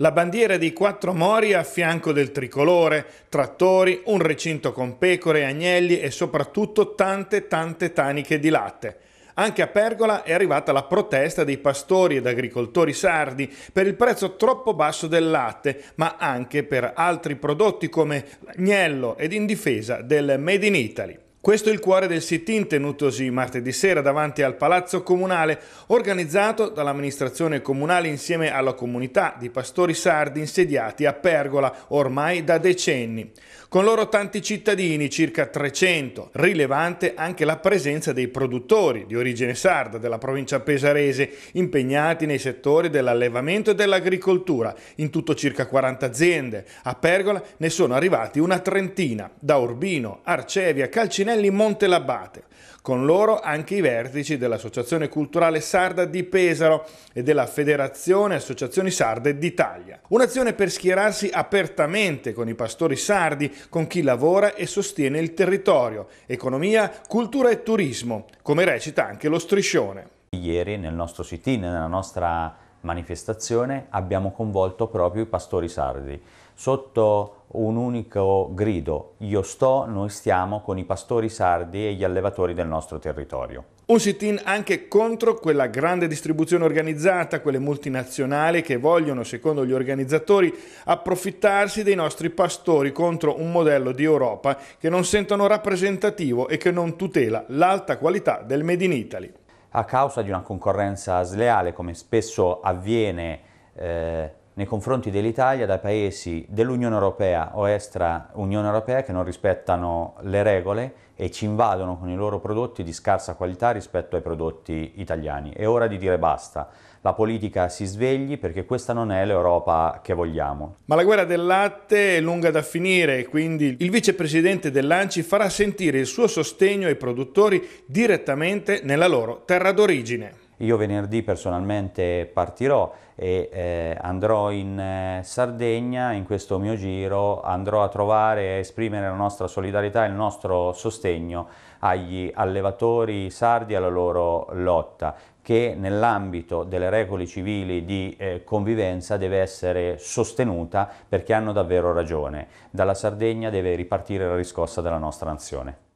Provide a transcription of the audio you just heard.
La bandiera dei quattro mori a fianco del tricolore, trattori, un recinto con pecore, agnelli e soprattutto tante tante taniche di latte. Anche a Pergola è arrivata la protesta dei pastori ed agricoltori sardi per il prezzo troppo basso del latte, ma anche per altri prodotti come l'agnello ed in difesa del Made in Italy. Questo è il cuore del sit-in tenutosi martedì sera davanti al Palazzo Comunale, organizzato dall'amministrazione comunale insieme alla comunità di pastori sardi insediati a Pergola ormai da decenni. Con loro tanti cittadini, circa 300, rilevante anche la presenza dei produttori di origine sarda della provincia pesarese impegnati nei settori dell'allevamento e dell'agricoltura, in tutto circa 40 aziende. A Pergola ne sono arrivati una trentina, da Urbino, Arcevia, Calcinato Spinelli Montelabate, con loro anche i vertici dell'Associazione Culturale Sarda di Pesaro e della Federazione Associazioni Sarde d'Italia. Un'azione per schierarsi apertamente con i pastori sardi, con chi lavora e sostiene il territorio, economia, cultura e turismo, come recita anche lo striscione. Ieri nel nostro sit-in, nella nostra manifestazione abbiamo coinvolto proprio i pastori sardi. Sotto un unico grido, io sto, noi stiamo con i pastori sardi e gli allevatori del nostro territorio. Un sit-in anche contro quella grande distribuzione organizzata, quelle multinazionali che vogliono, secondo gli organizzatori, approfittarsi dei nostri pastori contro un modello di Europa che non sentono rappresentativo e che non tutela l'alta qualità del Made in Italy a causa di una concorrenza sleale come spesso avviene eh, nei confronti dell'Italia da paesi dell'Unione Europea o extra Unione Europea che non rispettano le regole e ci invadono con i loro prodotti di scarsa qualità rispetto ai prodotti italiani. È ora di dire basta. La politica si svegli perché questa non è l'Europa che vogliamo. Ma la guerra del latte è lunga da finire e quindi il vicepresidente dell'ANCI farà sentire il suo sostegno ai produttori direttamente nella loro terra d'origine. Io venerdì personalmente partirò e eh, andrò in eh, Sardegna, in questo mio giro andrò a trovare e esprimere la nostra solidarietà e il nostro sostegno agli allevatori sardi e alla loro lotta che nell'ambito delle regole civili di eh, convivenza deve essere sostenuta perché hanno davvero ragione. Dalla Sardegna deve ripartire la riscossa della nostra nazione.